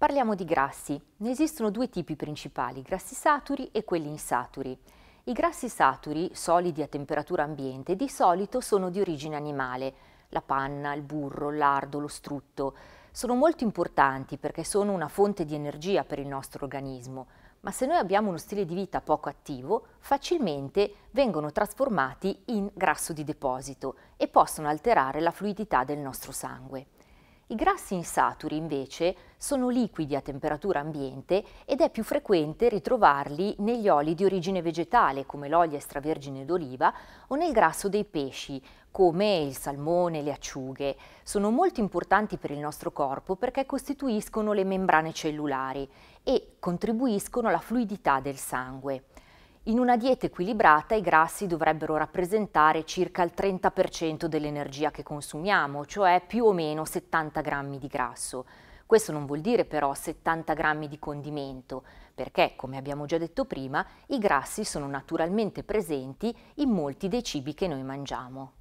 Parliamo di grassi. Ne esistono due tipi principali, i grassi saturi e quelli insaturi. I grassi saturi, solidi a temperatura ambiente, di solito sono di origine animale, la panna, il burro, il l'ardo, lo strutto. Sono molto importanti perché sono una fonte di energia per il nostro organismo, ma se noi abbiamo uno stile di vita poco attivo, facilmente vengono trasformati in grasso di deposito e possono alterare la fluidità del nostro sangue. I grassi insaturi invece sono liquidi a temperatura ambiente ed è più frequente ritrovarli negli oli di origine vegetale come l'olio extravergine d'oliva o nel grasso dei pesci come il salmone, le acciughe. Sono molto importanti per il nostro corpo perché costituiscono le membrane cellulari e contribuiscono alla fluidità del sangue. In una dieta equilibrata i grassi dovrebbero rappresentare circa il 30% dell'energia che consumiamo, cioè più o meno 70 grammi di grasso. Questo non vuol dire però 70 grammi di condimento, perché, come abbiamo già detto prima, i grassi sono naturalmente presenti in molti dei cibi che noi mangiamo.